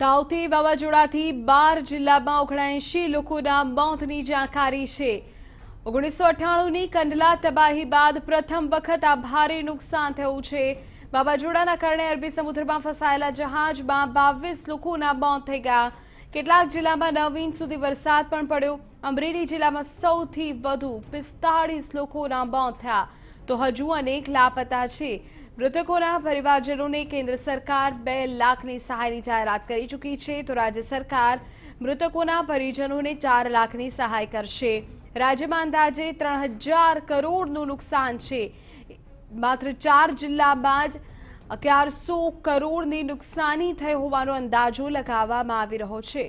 તાવથી વાવાઝોડાથી બાર જિલ્લામાં ઓગણએંશી લોકોના મોતની જાણકારી છે ઓગણીસો અઠ્ઠાણુંની કંડલા તબાહી બાદ પ્રથમ વખત આ ભારે નુકસાન થયું છે વાવાઝોડાના કારણે અરબી સમુદ્રમાં ફસાયેલા જહાજમાં બાવીસ લોકોના મોત થઈ ગયા કેટલાક જિલ્લામાં નવ ઇંચ સુધી વરસાદ પણ પડ્યો અમરેલી જિલ્લામાં સૌથી વધુ પિસ્તાળીસ લોકોના મોત થયા તો હજુ અનેક લાપતા છે મૃતકોના પરિવારજનોને કેન્દ્ર સરકાર બે લાખની સહાયની જાહેરાત કરી ચૂકી છે તો રાજ્ય સરકાર મૃતકોના પરિજનોને ચાર લાખની સહાય કરશે રાજ્યમાં અંદાજે ત્રણ હજાર કરોડનું નુકસાન છે માત્ર ચાર જિલ્લામાં જ અગિયારસો કરોડની નુકસાની થઈ હોવાનો અંદાજો લગાવવામાં આવી રહ્યો છે